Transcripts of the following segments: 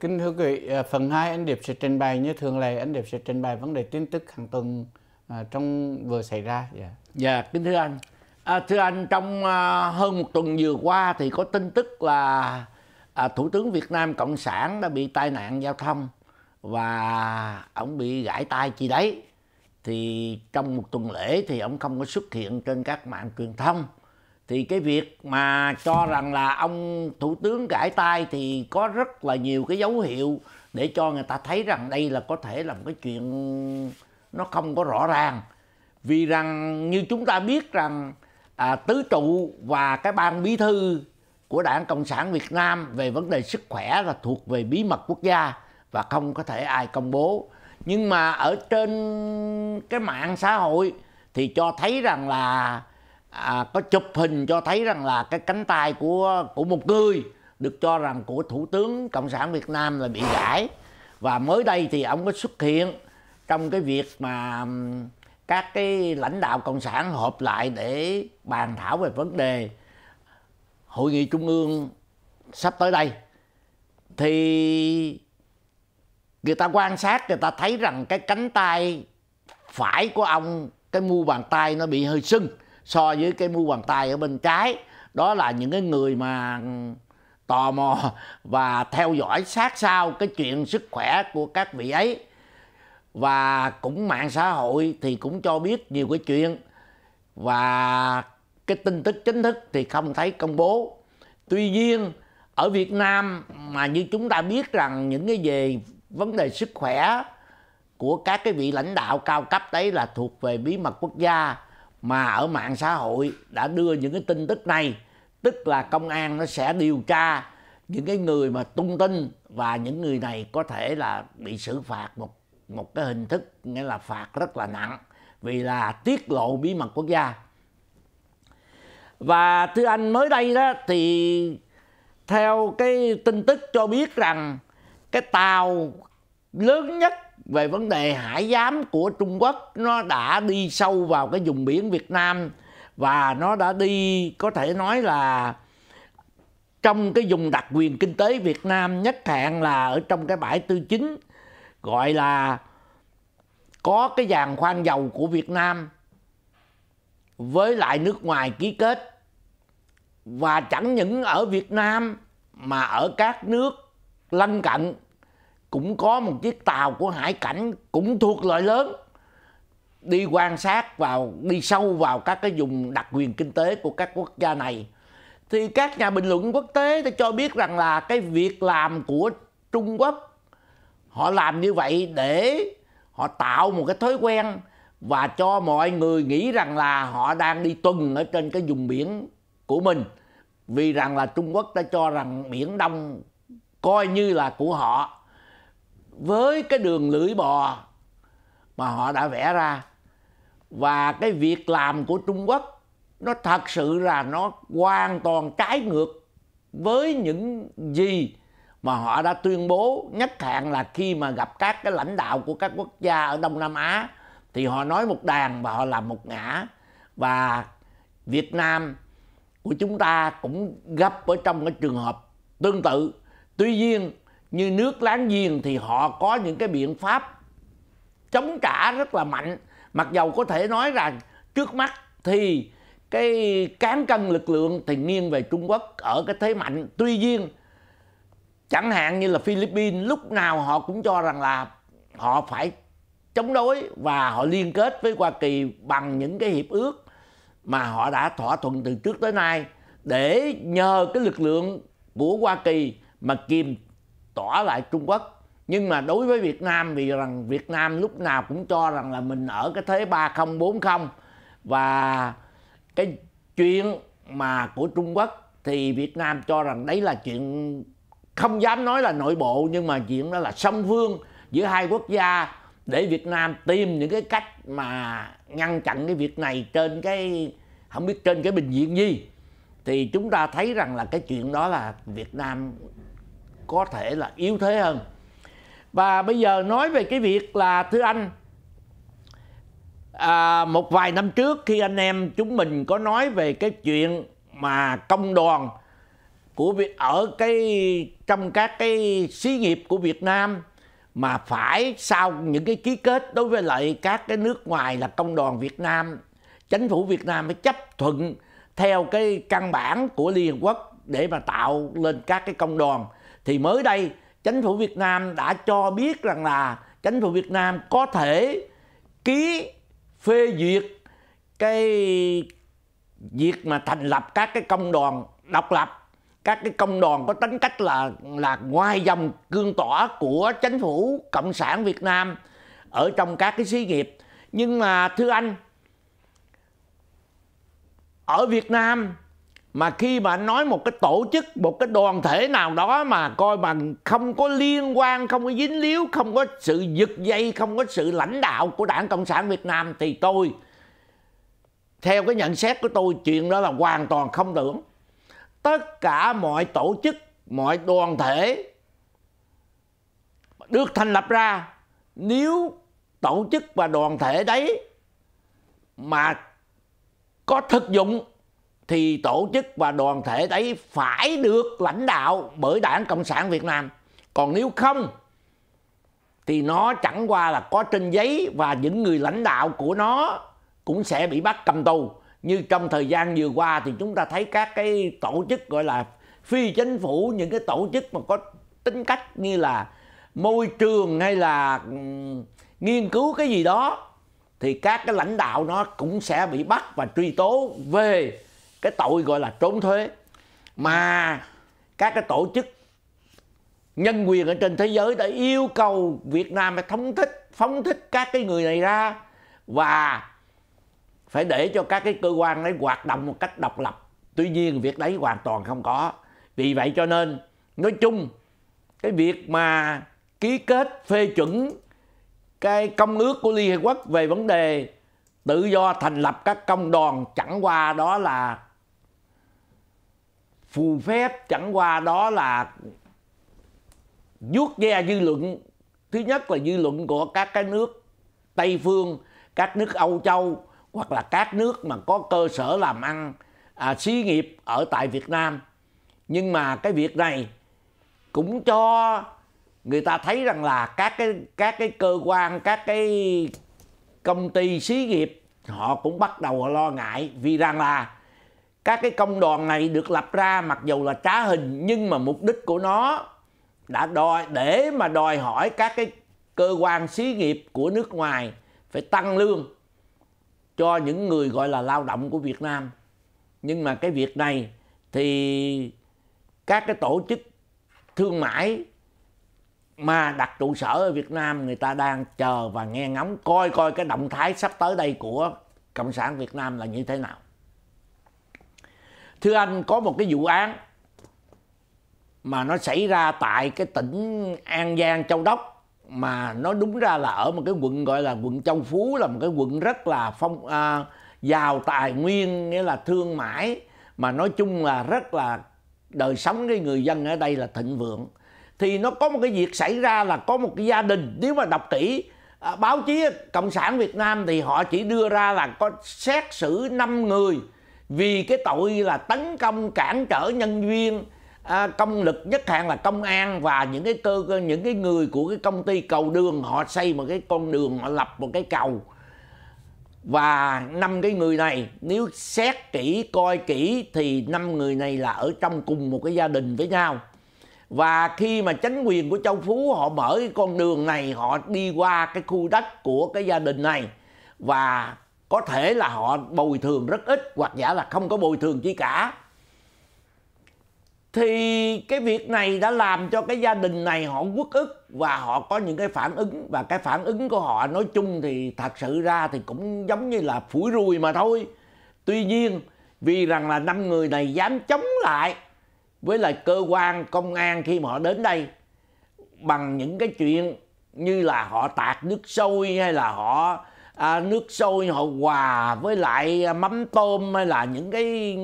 kính thưa quý vị, à, phần 2 anh Điệp sẽ trình bày như thường lệ anh Điệp sẽ trình bày vấn đề tin tức hàng tuần à, trong vừa xảy ra. Dạ, yeah. dạ kính thưa anh. À, thưa anh, trong à, hơn một tuần vừa qua thì có tin tức là à, Thủ tướng Việt Nam Cộng sản đã bị tai nạn giao thông và ông bị gãy tay chi đấy. Thì trong một tuần lễ thì ông không có xuất hiện trên các mạng truyền thông thì cái việc mà cho rằng là ông thủ tướng cãi tay thì có rất là nhiều cái dấu hiệu để cho người ta thấy rằng đây là có thể là một cái chuyện nó không có rõ ràng vì rằng như chúng ta biết rằng à, tứ trụ và cái ban bí thư của đảng cộng sản việt nam về vấn đề sức khỏe là thuộc về bí mật quốc gia và không có thể ai công bố nhưng mà ở trên cái mạng xã hội thì cho thấy rằng là à, có chụp hình cho thấy rằng là cái cánh tay của của một người được cho rằng của thủ tướng cộng sản việt nam là bị gãy và mới đây thì ông có xuất hiện trong cái việc mà các cái lãnh đạo cộng sản họp lại để bàn thảo về vấn đề hội nghị trung ương sắp tới đây thì người ta quan sát người ta thấy rằng cái cánh tay phải của ông cái mu bàn tay nó bị hơi sưng so với cái mu bàn tay ở bên trái đó là những cái người mà tò mò và theo dõi sát sao cái chuyện sức khỏe của các vị ấy và cũng mạng xã hội thì cũng cho biết nhiều cái chuyện và cái tin tức chính thức thì không thấy công bố tuy nhiên ở Việt Nam mà như chúng ta biết rằng những cái về vấn đề sức khỏe của các cái vị lãnh đạo cao cấp đấy là thuộc về bí mật quốc gia mà ở mạng xã hội đã đưa những cái tin tức này tức là công an nó sẽ điều tra những cái người mà tung tin và những người này có thể là bị xử phạt một một cái hình thức nghĩa là phạt rất là nặng vì là tiết lộ bí mật quốc gia và thưa anh mới đây đó thì theo cái tin tức cho biết rằng cái tàu lớn nhất về vấn đề hải giám của Trung Quốc nó đã đi sâu vào cái vùng biển Việt Nam và nó đã đi có thể nói là trong cái vùng đặc quyền kinh tế Việt Nam nhất hạn là ở trong cái bãi tư chính gọi là có cái dàn khoan dầu của Việt Nam với lại nước ngoài ký kết và chẳng những ở Việt Nam mà ở các nước lân cận cũng có một chiếc tàu của hải cảnh cũng thuộc loại lớn đi quan sát vào đi sâu vào các cái vùng đặc quyền kinh tế của các quốc gia này thì các nhà bình luận quốc tế đã cho biết rằng là cái việc làm của Trung Quốc họ làm như vậy để họ tạo một cái thói quen và cho mọi người nghĩ rằng là họ đang đi tuần ở trên cái vùng biển của mình vì rằng là Trung Quốc đã cho rằng Biển Đông coi như là của họ với cái đường lưỡi bò mà họ đã vẽ ra và cái việc làm của Trung Quốc nó thật sự là nó hoàn toàn trái ngược với những gì mà họ đã tuyên bố nhất hạn là khi mà gặp các cái lãnh đạo của các quốc gia ở Đông Nam Á thì họ nói một đàn và họ làm một ngã và Việt Nam của chúng ta cũng gặp ở trong cái trường hợp tương tự tuy nhiên như nước láng giềng thì họ có những cái biện pháp chống trả rất là mạnh mặc dầu có thể nói rằng trước mắt thì cái cán cân lực lượng thì nghiêng về Trung Quốc ở cái thế mạnh tuy nhiên chẳng hạn như là Philippines lúc nào họ cũng cho rằng là họ phải chống đối và họ liên kết với Hoa Kỳ bằng những cái hiệp ước mà họ đã thỏa thuận từ trước tới nay để nhờ cái lực lượng của Hoa Kỳ mà kiềm tỏ lại Trung Quốc nhưng mà đối với Việt Nam vì rằng Việt Nam lúc nào cũng cho rằng là mình ở cái thế 3040 và cái chuyện mà của Trung Quốc thì Việt Nam cho rằng đấy là chuyện không dám nói là nội bộ nhưng mà chuyện đó là song phương giữa hai quốc gia để Việt Nam tìm những cái cách mà ngăn chặn cái việc này trên cái không biết trên cái bình diện gì thì chúng ta thấy rằng là cái chuyện đó là Việt Nam có thể là yếu thế hơn và bây giờ nói về cái việc là thưa anh à, một vài năm trước khi anh em chúng mình có nói về cái chuyện mà công đoàn của việc ở cái trong các cái xí nghiệp của Việt Nam mà phải sau những cái ký kết đối với lại các cái nước ngoài là công đoàn Việt Nam chính phủ Việt Nam phải chấp thuận theo cái căn bản của Liên Hợp Quốc để mà tạo lên các cái công đoàn thì mới đây chính phủ Việt Nam đã cho biết rằng là chính phủ Việt Nam có thể ký phê duyệt cái việc mà thành lập các cái công đoàn độc lập các cái công đoàn có tính cách là là ngoài dòng cương tỏa của chính phủ cộng sản Việt Nam ở trong các cái xí nghiệp nhưng mà thưa anh ở Việt Nam mà khi mà anh nói một cái tổ chức một cái đoàn thể nào đó mà coi bằng không có liên quan không có dính líu không có sự giật dây không có sự lãnh đạo của đảng cộng sản việt nam thì tôi theo cái nhận xét của tôi chuyện đó là hoàn toàn không tưởng tất cả mọi tổ chức mọi đoàn thể được thành lập ra nếu tổ chức và đoàn thể đấy mà có thực dụng thì tổ chức và đoàn thể đấy phải được lãnh đạo bởi đảng Cộng sản Việt Nam. Còn nếu không thì nó chẳng qua là có trên giấy và những người lãnh đạo của nó cũng sẽ bị bắt cầm tù. Như trong thời gian vừa qua thì chúng ta thấy các cái tổ chức gọi là phi chính phủ, những cái tổ chức mà có tính cách như là môi trường hay là ừ, nghiên cứu cái gì đó thì các cái lãnh đạo nó cũng sẽ bị bắt và truy tố về cái tội gọi là trốn thuế mà các cái tổ chức nhân quyền ở trên thế giới đã yêu cầu Việt Nam phải thống thích phóng thích các cái người này ra và phải để cho các cái cơ quan ấy hoạt động một cách độc lập tuy nhiên việc đấy hoàn toàn không có vì vậy cho nên nói chung cái việc mà ký kết phê chuẩn cái công ước của Liên Hợp Quốc về vấn đề tự do thành lập các công đoàn chẳng qua đó là phù phép chẳng qua đó là vuốt ve dư luận thứ nhất là dư luận của các cái nước tây phương các nước âu châu hoặc là các nước mà có cơ sở làm ăn à, xí nghiệp ở tại việt nam nhưng mà cái việc này cũng cho người ta thấy rằng là các cái các cái cơ quan các cái công ty xí nghiệp họ cũng bắt đầu lo ngại vì rằng là các cái công đoàn này được lập ra mặc dù là trá hình nhưng mà mục đích của nó đã đòi để mà đòi hỏi các cái cơ quan xí nghiệp của nước ngoài phải tăng lương cho những người gọi là lao động của Việt Nam. Nhưng mà cái việc này thì các cái tổ chức thương mại mà đặt trụ sở ở Việt Nam người ta đang chờ và nghe ngóng coi coi cái động thái sắp tới đây của Cộng sản Việt Nam là như thế nào thưa anh có một cái vụ án mà nó xảy ra tại cái tỉnh An Giang Châu Đốc mà nó đúng ra là ở một cái quận gọi là quận Châu Phú là một cái quận rất là phong à, giàu tài nguyên nghĩa là thương mại mà nói chung là rất là đời sống cái người dân ở đây là thịnh vượng thì nó có một cái việc xảy ra là có một cái gia đình nếu mà đọc kỹ à, báo chí cộng sản Việt Nam thì họ chỉ đưa ra là có xét xử 5 người vì cái tội là tấn công cản trở nhân viên à, công lực nhất hạn là công an và những cái cơ những cái người của cái công ty cầu đường họ xây một cái con đường họ lập một cái cầu và năm cái người này nếu xét kỹ coi kỹ thì năm người này là ở trong cùng một cái gia đình với nhau và khi mà chính quyền của châu phú họ mở cái con đường này họ đi qua cái khu đất của cái gia đình này và có thể là họ bồi thường rất ít hoặc giả là không có bồi thường chi cả thì cái việc này đã làm cho cái gia đình này họ uất ức và họ có những cái phản ứng và cái phản ứng của họ nói chung thì thật sự ra thì cũng giống như là phủi rùi mà thôi tuy nhiên vì rằng là năm người này dám chống lại với lại cơ quan công an khi mà họ đến đây bằng những cái chuyện như là họ tạt nước sôi hay là họ à, nước sôi họ hòa với lại à, mắm tôm hay là những cái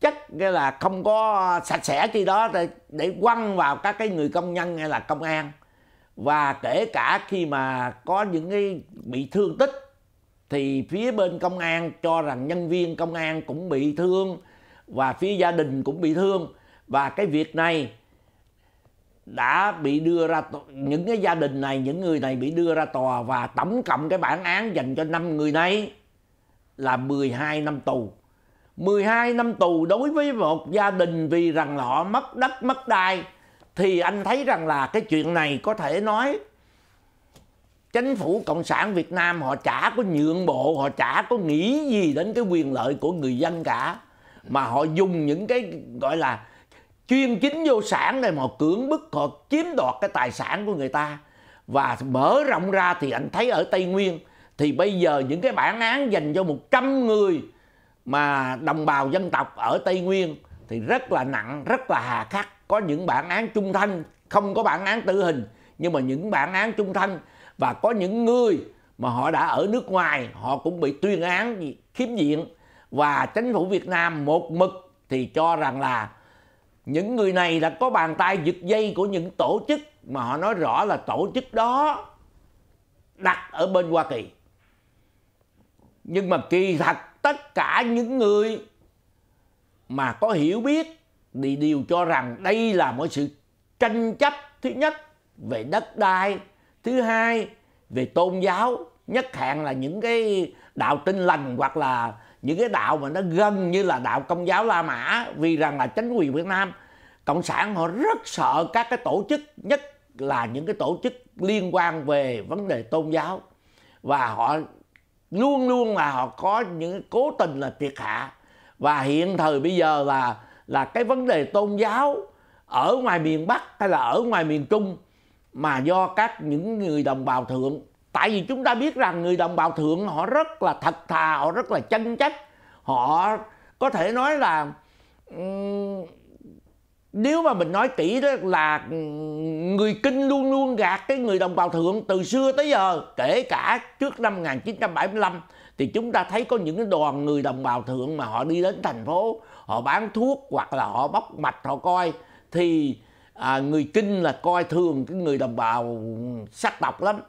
chất cái là không có sạch sẽ chi đó để, để quăng vào các cái người công nhân hay là công an và kể cả khi mà có những cái bị thương tích thì phía bên công an cho rằng nhân viên công an cũng bị thương và phía gia đình cũng bị thương và cái việc này đã bị đưa ra những cái gia đình này những người này bị đưa ra tòa và tổng cộng cái bản án dành cho năm người này là 12 năm tù. 12 năm tù đối với một gia đình vì rằng họ mất đất mất đai thì anh thấy rằng là cái chuyện này có thể nói chính phủ cộng sản Việt Nam họ chả có nhượng bộ, họ chả có nghĩ gì đến cái quyền lợi của người dân cả mà họ dùng những cái gọi là chuyên chính vô sản này mà cưỡng bức họ chiếm đoạt cái tài sản của người ta và mở rộng ra thì anh thấy ở Tây Nguyên thì bây giờ những cái bản án dành cho 100 người mà đồng bào dân tộc ở Tây Nguyên thì rất là nặng, rất là hà khắc. Có những bản án trung thân, không có bản án tử hình, nhưng mà những bản án trung thân và có những người mà họ đã ở nước ngoài, họ cũng bị tuyên án khiếm diện và chính phủ Việt Nam một mực thì cho rằng là những người này là có bàn tay giật dây của những tổ chức mà họ nói rõ là tổ chức đó đặt ở bên Hoa Kỳ. Nhưng mà kỳ thật tất cả những người mà có hiểu biết thì đều cho rằng đây là một sự tranh chấp thứ nhất về đất đai, thứ hai về tôn giáo, nhất hạn là những cái đạo tin lành hoặc là những cái đạo mà nó gần như là đạo công giáo La Mã vì rằng là chính quyền Việt Nam cộng sản họ rất sợ các cái tổ chức nhất là những cái tổ chức liên quan về vấn đề tôn giáo và họ luôn luôn là họ có những cố tình là triệt hạ và hiện thời bây giờ là là cái vấn đề tôn giáo ở ngoài miền Bắc hay là ở ngoài miền Trung mà do các những người đồng bào thượng tại vì chúng ta biết rằng người đồng bào thượng họ rất là thật thà họ rất là chân chất họ có thể nói là um, nếu mà mình nói kỹ đó là người kinh luôn luôn gạt cái người đồng bào thượng từ xưa tới giờ kể cả trước năm 1975 thì chúng ta thấy có những đoàn người đồng bào thượng mà họ đi đến thành phố họ bán thuốc hoặc là họ bóc mạch họ coi thì à, người kinh là coi thường cái người đồng bào sắc tộc lắm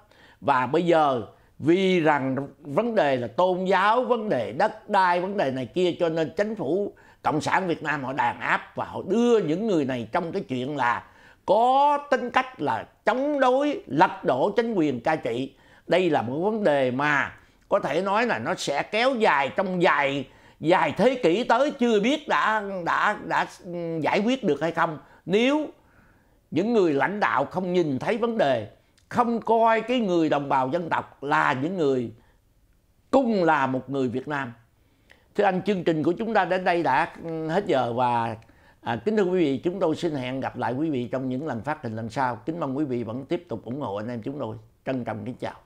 và bây giờ vì rằng vấn đề là tôn giáo vấn đề đất đai vấn đề này kia cho nên chính phủ cộng sản việt nam họ đàn áp và họ đưa những người này trong cái chuyện là có tính cách là chống đối lật đổ chính quyền cai trị đây là một vấn đề mà có thể nói là nó sẽ kéo dài trong dài dài thế kỷ tới chưa biết đã đã đã giải quyết được hay không nếu những người lãnh đạo không nhìn thấy vấn đề không coi cái người đồng bào dân tộc là những người cùng là một người Việt Nam. Thưa anh, chương trình của chúng ta đến đây đã hết giờ và à, kính thưa quý vị, chúng tôi xin hẹn gặp lại quý vị trong những lần phát hình lần sau. Kính mong quý vị vẫn tiếp tục ủng hộ anh em chúng tôi. Trân trọng kính chào.